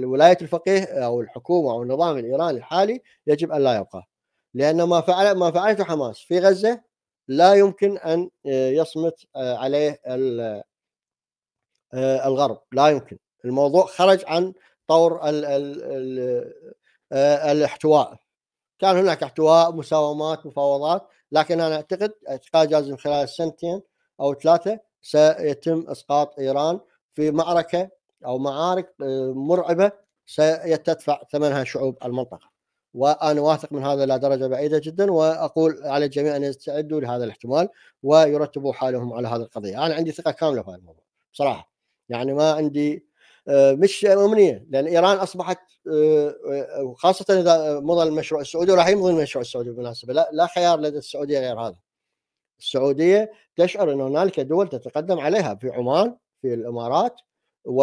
A: ولايه الفقيه او الحكومه او النظام الايراني الحالي يجب ان لا يبقى لان ما فعل ما فعلته حماس في غزه لا يمكن ان يصمت عليه الغرب لا يمكن الموضوع خرج عن طور الـ الـ الـ الاحتواء كان هناك احتواء مساومات مفاوضات لكن انا اعتقد اعتقاد جازم خلال سنتين او ثلاثه سيتم اسقاط ايران في معركه او معارك مرعبه سيتدفع ثمنها شعوب المنطقه وانا واثق من هذا الى درجه بعيده جدا واقول على الجميع ان يستعدوا لهذا الاحتمال ويرتبوا حالهم على هذه القضيه، انا عندي ثقه كامله في هذا الموضوع بصراحه يعني ما عندي آه، مش امنيه لان ايران اصبحت آه، آه، وخاصه اذا مضى المشروع السعودي راح يمضي المشروع السعودي بالمناسبه لا لا خيار لدى السعوديه غير هذا. السعوديه تشعر ان هنالك دول تتقدم عليها في عمان في الامارات و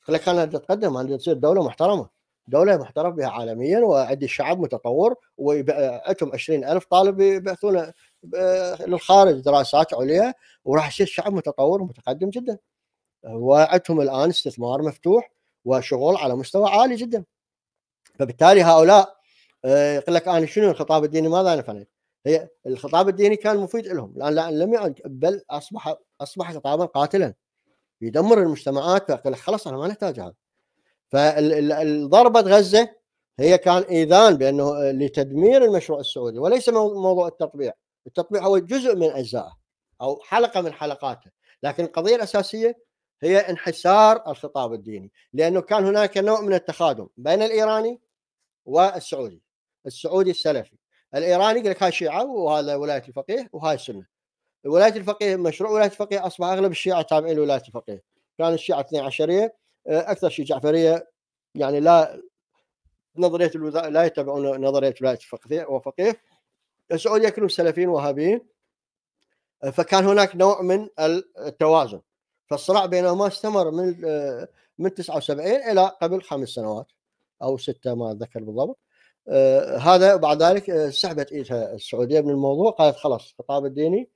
A: خلينا تتقدم ان تصير دوله محترمه دوله محترف بها عالميا وعندي الشعب متطور وعندهم 20000 طالب يبعثون للخارج دراسات عليا وراح يصير شعب متطور ومتقدم جدا. وعندهم الان استثمار مفتوح وشغل على مستوى عالي جدا فبالتالي هؤلاء آه، يقول لك انا شنو الخطاب الديني ماذا انا فعلت؟ هي الخطاب الديني كان مفيد لهم الان لم يعد بل اصبح اصبح خطابا قاتلا يدمر المجتمعات فيقول لك خلاص انا ما نحتاج هذا فضربه غزه هي كان ايذان بانه آه، لتدمير المشروع السعودي وليس موضوع التطبيع، التطبيع هو جزء من اجزائه او حلقه من حلقاته، لكن القضيه الاساسيه هي انحسار الخطاب الديني لأنه كان هناك نوع من التخادم بين الإيراني والسعودي السعودي السلفي الإيراني يقول لك هاي شيعة وهذا ولاية الفقيه وهاي السنة ولاية الفقيه مشروع ولاية الفقيه أصبح أغلب الشيعة تابعين لولاية الفقيه كان الشيعة 12 آه، أكثر شيء جعفرية يعني لا نظريه الوزا... لا يتبعون نظريه ولايه الفقيه وفقيه السعوديه كلهم سلفيين وهابيين آه، فكان هناك نوع من التوازن فالصراع بينهما استمر من آه، من 79 الى قبل خمس سنوات او سته ما اتذكر بالضبط آه، هذا بعد ذلك آه، سحبت ايدها السعوديه من الموضوع قالت خلاص الخطاب الديني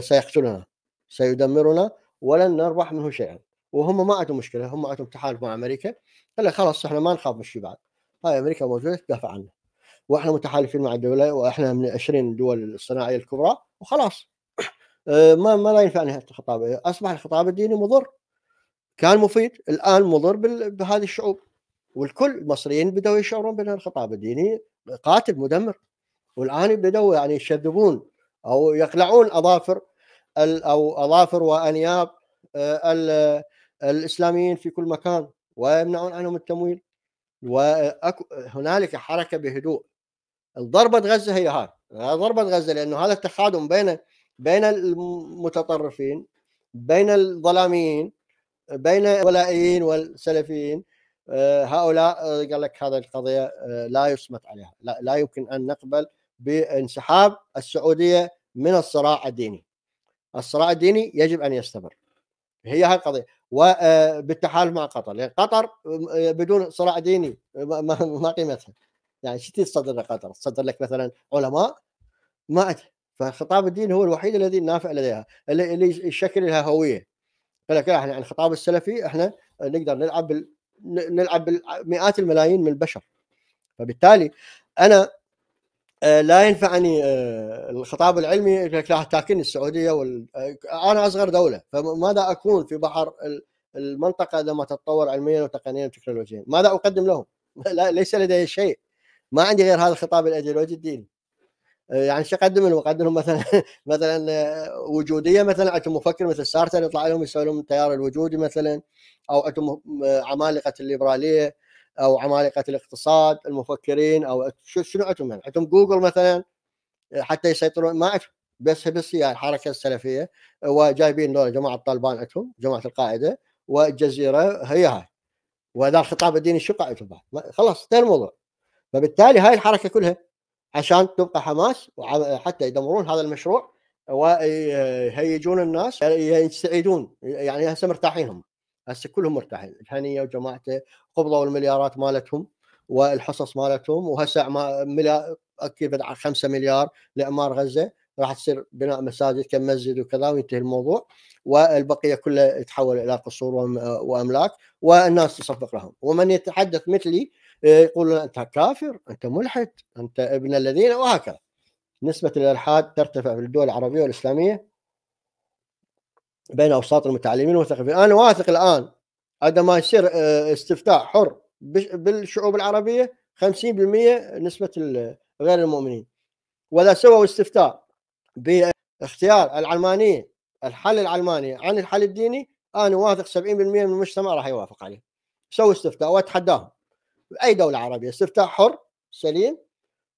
A: سيقتلنا سيدمرنا ولن نربح منه شيئا وهم ما عندهم مشكله هم عندهم تحالف مع امريكا قال خلاص احنا ما نخاف من شيء بعد هاي امريكا موجوده تدافع عنه واحنا متحالفين مع الدوله واحنا من 20 دول الصناعيه الكبرى وخلاص آه، ما ما لا ينفع نهايه الخطاب اصبح الخطاب الديني مضر كان مفيد الان مضر بهذه الشعوب والكل المصريين بداوا يشعرون بان الخطاب الديني قاتل مدمر والان بداوا يعني يشذبون او يقلعون اظافر او اظافر وانياب آه، الاسلاميين في كل مكان ويمنعون عنهم التمويل وهنالك حركه بهدوء ضربه غزه هي هذه ضربه غزه لانه هذا التخادم بين بين المتطرفين بين الظلاميين بين الولائيين والسلفيين آه، هؤلاء آه، قال لك هذه القضيه آه، لا يصمت عليها لا, لا يمكن ان نقبل بانسحاب السعوديه من الصراع الديني الصراع الديني يجب ان يستمر هي هذه القضيه وبالتحالف مع قطر لان يعني قطر بدون صراع ديني ما قيمتها يعني شو تصدر لقطر تصدر لك مثلا علماء ما ادري فخطاب الدين هو الوحيد الذي نافع لديها اللي يشكل لها هويه قال لك احنا عن الخطاب السلفي احنا نقدر نلعب نلعب بمئات الملايين من البشر فبالتالي انا آه، لا ينفعني آه، الخطاب العلمي يقول لا تاكلني السعوديه وال... آه، انا اصغر دوله فماذا اكون في بحر المنطقه لما تتطور علميا وتقنيا وتكنولوجيا ماذا اقدم لهم؟ لا ليس لدي شيء ما عندي غير هذا الخطاب الايديولوجي الديني يعني شو يقدم لهم؟ يقدم لهم مثلا مثلا آه، وجوديه مثلا عندهم مفكر مثل سارتر يطلع لهم يسوي لهم التيار الوجودي مثلا او عندهم عمالقه الليبراليه او عمالقه الاقتصاد المفكرين او شنو عندهم يعني عندهم جوجل مثلا آه، حتى يسيطرون ما عندهم بس بس هي الحركه السلفيه آه، وجايبين دول جماعه طالبان عندهم جماعه القاعده والجزيره هي هاي وهذا الخطاب الديني شو قاعد خلاص انتهى الموضوع فبالتالي هاي الحركه كلها عشان تبقى حماس وحتى يدمرون هذا المشروع ويهيجون الناس يستعيدون يعني هسه مرتاحين هم هسه كلهم مرتاحين الهنيه وجماعته قبضوا المليارات مالتهم والحصص مالتهم وهسه اكيد 5 مليار لاعمار غزه راح تصير بناء مساجد كم مسجد وكذا وينتهي الموضوع والبقيه كلها يتحول الى قصور واملاك والناس تصفق لهم ومن يتحدث مثلي إيه، يقولون انت كافر انت ملحد انت ابن الذين وهكذا نسبه الالحاد ترتفع في الدول العربيه والاسلاميه بين اوساط المتعلمين والمثقفين انا واثق الان عندما يصير إيه، استفتاء حر بالشعوب العربيه 50% نسبه غير المؤمنين واذا سووا استفتاء باختيار العلمانيه الحل العلماني عن الحل الديني انا واثق 70% من المجتمع راح يوافق عليه سووا استفتاء واتحداهم باي دوله عربيه استفتاء حر سليم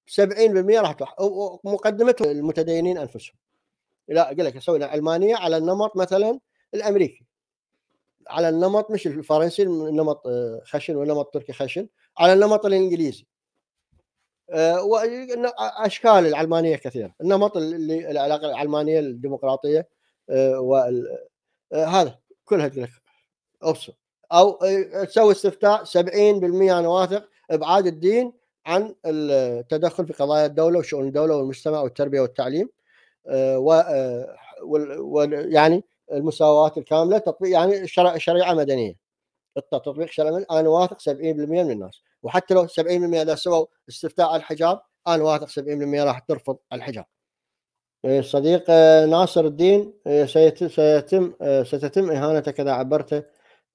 A: 70% راح تروح مقدمته المتدينين انفسهم لا اقول لك اسوي علمانيه على النمط مثلا الامريكي على النمط مش الفرنسي النمط آه، خشن والنمط التركي خشن على النمط الانجليزي آه، واشكال العلمانيه كثيره النمط اللي العلاقه العلمانيه الديمقراطيه آه، وهذا كلها تقول لك ابصر او تسوي استفتاء 70% انا واثق ابعاد الدين عن التدخل في قضايا الدوله وشؤون الدوله والمجتمع والتربيه والتعليم و ويعني المساواه الكامله تطبيق يعني شريعه مدنيه تطبيق شريعه انا واثق 70% من الناس وحتى لو 70% اذا سووا استفتاء على الحجاب انا واثق 70% راح ترفض الحجاب. صديق ناصر الدين سيتم ستتم اهانتك اذا عبرت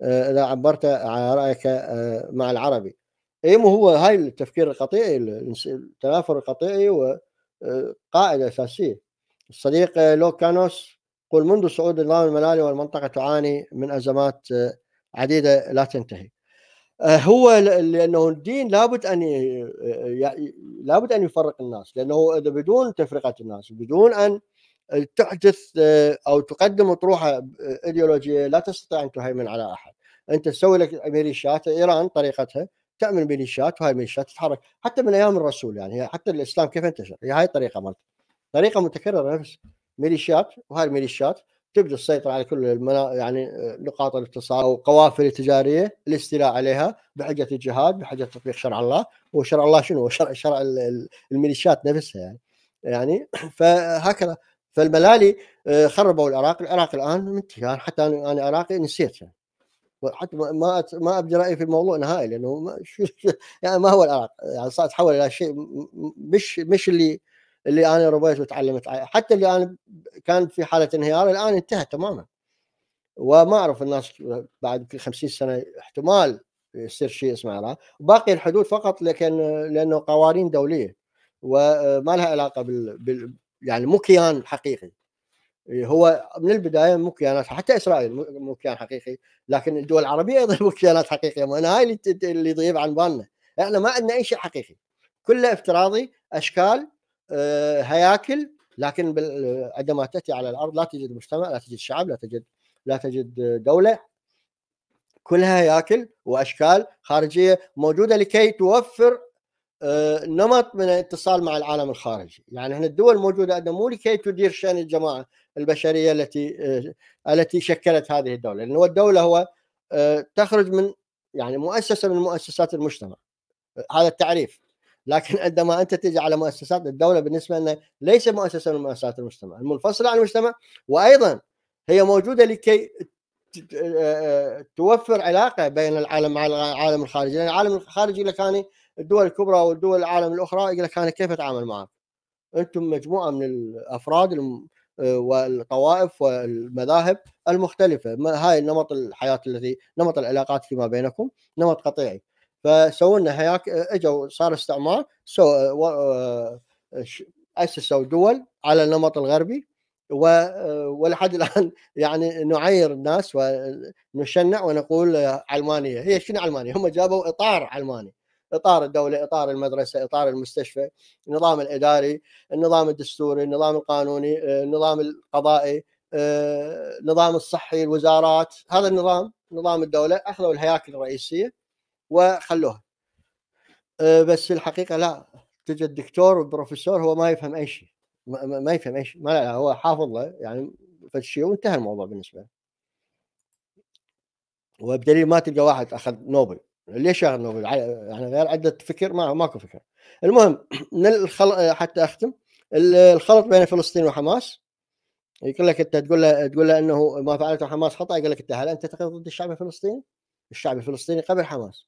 A: آه، اذا عبرت عن رايك آه، مع العربي اي مو هو هاي التفكير القطيعي التنافر القطيعي وقاعده آه، اساسيه الصديق لوكانوس يقول منذ صعود النظام الملالي والمنطقه تعاني من ازمات عديده لا تنتهي هو لانه الدين لابد ان لابد ان يفرق الناس لانه بدون تفرقه الناس بدون ان تحدث آه، او تقدم اطروحه آه، ايديولوجيه لا تستطيع ان تهيمن على احد انت تسوي لك ميليشيات ايران طريقتها تعمل ميليشيات وهاي الميليشيات تتحرك حتى من ايام الرسول يعني حتى الاسلام كيف انتشر هي هاي الطريقه مالته طريقه متكرره نفس ميليشيات وهاي الميليشيات تبدا السيطره على كل المنا... يعني آه، نقاط الاتصال او قوافل التجاريه الاستيلاء عليها بحجه الجهاد بحجه تطبيق شرع الله وشرع الله شنو شرع شرع الميليشيات نفسها يعني يعني فهكذا فالملالي آه، خربوا العراق العراق الان منتهي حتى انا عراقي نسيت يعني حتى ما ما ابدي رايي في الموضوع نهائي لانه يعني ما هو العراق يعني صار تحول الى شيء مش مش اللي اللي انا ربيت وتعلمت حتى اللي انا كان في حاله انهيار الان انتهى تماما وما اعرف الناس بعد 50 سنه احتمال يصير شيء اسمه العراق باقي الحدود فقط لكن لانه قوانين دوليه وما لها علاقه بال, بال يعني مو كيان حقيقي هو من البدايه مو كيانات حتى اسرائيل مو كيان حقيقي لكن الدول العربيه ايضا مو كيانات حقيقيه ما انا هاي اللي اللي تغيب عن بالنا احنا ما عندنا اي شيء حقيقي كله افتراضي اشكال آه، هياكل لكن عندما تاتي على الارض لا تجد مجتمع لا تجد شعب لا تجد لا تجد دوله كلها هياكل واشكال خارجيه موجوده لكي توفر آه، نمط من الاتصال مع العالم الخارجي يعني هنا الدول موجودة عندنا مو لكي تدير شأن الجماعة البشرية التي آه، التي شكلت هذه الدولة لأن الدولة هو آه، تخرج من يعني مؤسسة من مؤسسات المجتمع هذا التعريف لكن عندما انت تجي على مؤسسات الدوله بالنسبه لنا ليس مؤسسه من مؤسسات المجتمع المنفصله عن المجتمع وايضا هي موجوده لكي توفر علاقه بين العالم مع العالم الخارجي، لان العالم الخارجي لكاني انا الدول الكبرى والدول العالم الاخرى يقول لك انا كيف اتعامل معك انتم مجموعه من الافراد آه، والطوائف والمذاهب المختلفة هاي نمط الحياة الذي نمط العلاقات فيما بينكم نمط قطيعي فسووا لنا هياك آه، اجوا صار استعمار سو آه، اسسوا دول على النمط الغربي ولحد الان يعني نعير الناس ونشنع ونقول علمانيه هي شنو علمانيه هم جابوا اطار علماني اطار الدوله اطار المدرسه اطار المستشفى النظام الاداري النظام الدستوري النظام القانوني آه، النظام القضائي آه، النظام الصحي الوزارات هذا النظام نظام الدوله اخذوا الهياكل الرئيسيه وخلوها آه، بس الحقيقه لا تجي الدكتور والبروفيسور هو ما يفهم اي شيء ما يفهم اي شيء ما لا, لا هو حافظ له يعني فشي وانتهى الموضوع بالنسبه له وبدليل ما تلقى واحد اخذ نوبل ليش يا يعني غير عده فكر ما ماكو فكر المهم الخل... حتى اختم الخلط بين فلسطين وحماس يقول لك انت تقول له تقول له انه ما فعلته حماس خطا يقول لك انت هل انت تقف ضد الشعب الفلسطيني؟ الشعب الفلسطيني قبل حماس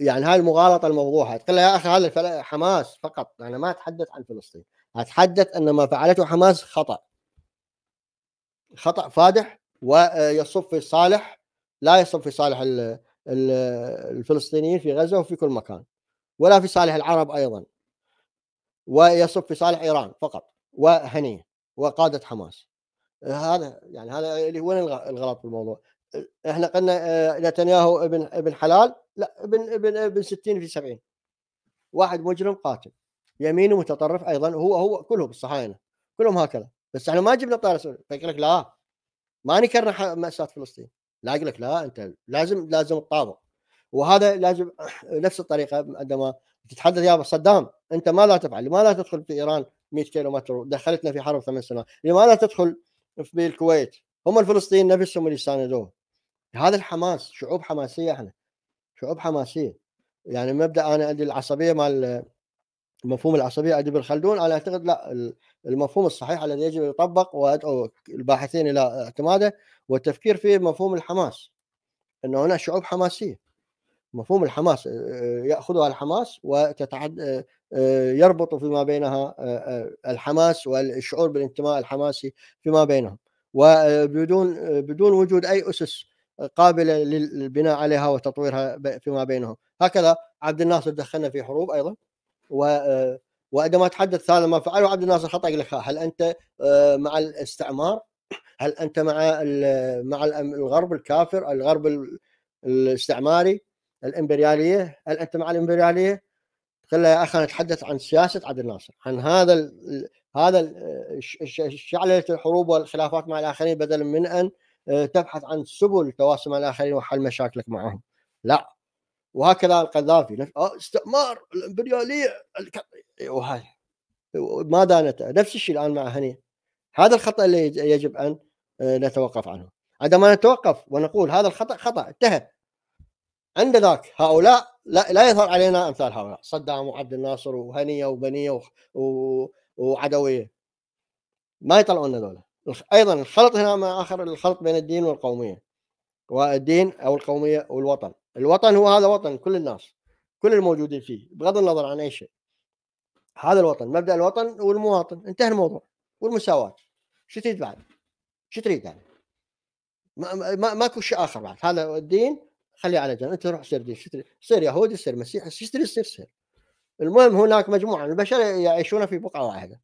A: يعني هاي المغالطه الموضوعه تقول له يا اخي هذا حماس فقط انا يعني ما اتحدث عن فلسطين اتحدث ان ما فعلته حماس خطا خطا فادح ويصب في صالح لا يصب في صالح الفلسطينيين في غزه وفي كل مكان ولا في صالح العرب ايضا ويصب في صالح ايران فقط وهنيه وقاده حماس هذا يعني هذا اللي وين الغلط في الموضوع احنا قلنا آه، نتنياهو ابن ابن حلال لا ابن ابن ابن 60 في 70 واحد مجرم قاتل يمين متطرف ايضا هو هو كلهم الصهاينه كلهم هكذا بس احنا ما جبنا طارس فكرك لا ما نكرنا ماساه فلسطين لا يقول لك لا انت لازم لازم تطابق وهذا لازم نفس الطريقه عندما تتحدث يا صدام انت ما لا تفعل لماذا لا تدخل في ايران 100 كيلو متر دخلتنا في حرب ثمان سنوات لماذا لا تدخل في الكويت هم الفلسطينيين نفسهم اللي يساندوه هذا الحماس شعوب حماسيه احنا شعوب حماسيه يعني مبدا انا عندي العصبيه مال مفهوم العصبيه ابن خلدون انا اعتقد لا المفهوم الصحيح الذي يجب ان يطبق وادعو الباحثين الى اعتماده والتفكير في مفهوم الحماس ان هنا شعوب حماسيه مفهوم الحماس آه، آه، ياخذها الحماس وتتعد آه، يربط فيما بينها الحماس والشعور بالانتماء الحماسي فيما بينهم وبدون بدون وجود اي اسس قابله للبناء عليها وتطويرها فيما بينهم هكذا عبد الناصر دخلنا في حروب ايضا و آه، وعندما تحدث هذا ما فعله عبد الناصر خطا يقول لك آه، هل انت آه، مع الاستعمار؟ هل انت مع مع الغرب الكافر، الغرب الاستعماري، الامبرياليه؟ هل انت مع الامبرياليه؟ قال له يا اخي نتحدث عن سياسه عبد الناصر، عن هذا الـ هذا شعلت الحروب والخلافات مع الاخرين بدلا من ان تبحث عن سبل التواصل مع الاخرين وحل مشاكلك معهم. لا وهكذا القذافي آه، استعمار الامبرياليه إيه، وهاي ما دانته نفس الشيء الان مع هنيه هذا الخطا اللي يجب ان آه، نتوقف عنه عندما نتوقف ونقول هذا الخطا خطا انتهى عند ذاك هؤلاء لا, لا يظهر علينا امثال هؤلاء صدام وعبد الناصر وهنيه وبنيه و... و... وعدويه ما يطلعون هذول ايضا الخلط هنا مع اخر الخلط بين الدين والقوميه والدين او القوميه والوطن الوطن هو هذا وطن كل الناس كل الموجودين فيه بغض النظر عن اي شيء هذا الوطن مبدا الوطن والمواطن انتهى الموضوع والمساواه شو تريد بعد؟ شو تريد يعني؟ ما ما ماكو شيء اخر بعد هذا الدين خليه على جنب انت روح سير دين شو تريد؟ صير يهودي صير مسيحي شو تريد صير صير المهم هناك مجموعه من البشر يعيشون في بقعه واحده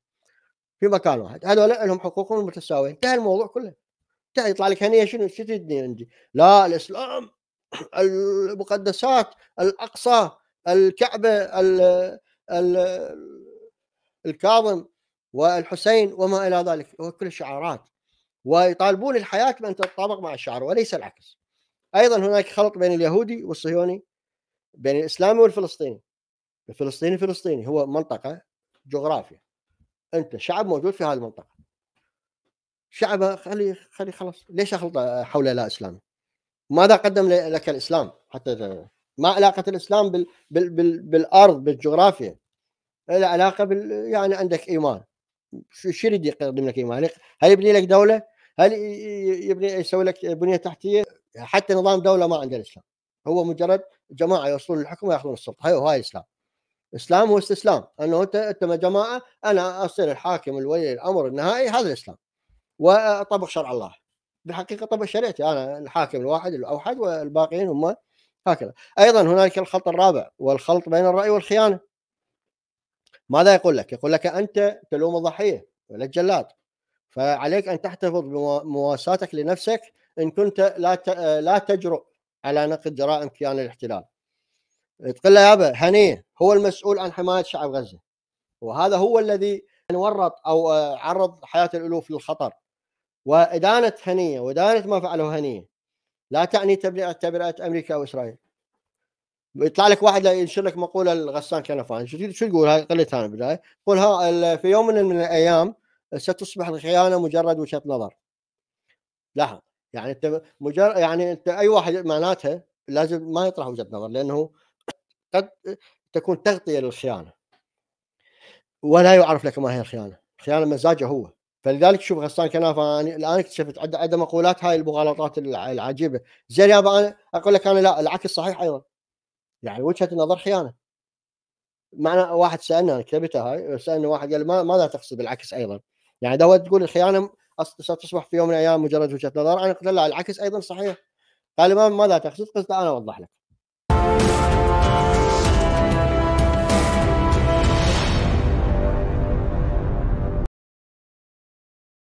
A: في مكان واحد هذول لهم حقوقهم المتساويه انتهى الموضوع كله انتهى يطلع لك هنيه شنو شو تريد عندي؟ لا الاسلام المقدسات الاقصى الكعبه الكاظم والحسين وما الى ذلك وكل الشعارات شعارات ويطالبون الحياه بان تتطابق مع الشعر وليس العكس ايضا هناك خلط بين اليهودي والصهيوني بين الاسلامي والفلسطيني الفلسطيني فلسطيني هو منطقه جغرافيا انت شعب موجود في هذه المنطقه شعب خلي خلي خلاص ليش اخلط حوله لا اسلامي ماذا قدم لك الاسلام حتى ما علاقه الاسلام بال بال بال بالارض بالجغرافيا له علاقه بال يعني عندك ايمان شو يريد يقدم لك ايمان؟ هل يبني لك دوله؟ هل يبني يسوي لك بنيه تحتيه؟ حتى نظام دوله ما عنده الاسلام هو مجرد جماعه يوصلون للحكم وياخذون السلطه هاي هاي الاسلام الاسلام هو استسلام انه انت انت جماعه انا اصير الحاكم الولي الامر النهائي هذا الاسلام واطبق شرع الله بالحقيقه طب شريت انا الحاكم الواحد الاوحد والباقيين هم هكذا ايضا هناك الخلط الرابع والخلط بين الراي والخيانه ماذا يقول لك؟ يقول لك انت تلوم الضحيه ولا الجلاد فعليك ان تحتفظ بمواساتك لنفسك ان كنت لا لا تجرؤ على نقد جرائم كيان الاحتلال. تقول له يابا هنيه هو المسؤول عن حمايه شعب غزه وهذا هو الذي ورط او آه، عرض حياه الالوف للخطر وإدانة هنية وإدانة ما فعله هنية لا تعني تبرئة تبرئة أمريكا وإسرائيل يطلع لك واحد ينشر لك مقولة الغسان كنفان شو تقول هاي قلت أنا بالبداية قول ها في يوم من الأيام ستصبح الخيانة مجرد وجهة نظر لاحظ يعني انت مجرد يعني انت اي واحد معناتها لازم ما يطرح وجهه نظر لانه قد تكون تغطيه للخيانه ولا يعرف لك ما هي الخيانه، الخيانه مزاجه هو فلذلك شوف غسان كنافه انا الان اكتشفت عنده عنده مقولات هاي المغالطات العجيبه زين يابا انا اقول لك انا لا العكس صحيح ايضا يعني وجهه النظر خيانه معنى واحد سالنا انا كتبتها هاي سالنا واحد قال ما ماذا تقصد بالعكس ايضا يعني دو تقول الخيانه ستصبح في يوم من الايام مجرد وجهه نظر انا قلت لا العكس ايضا صحيح قال ما ماذا تقصد قلت انا اوضح لك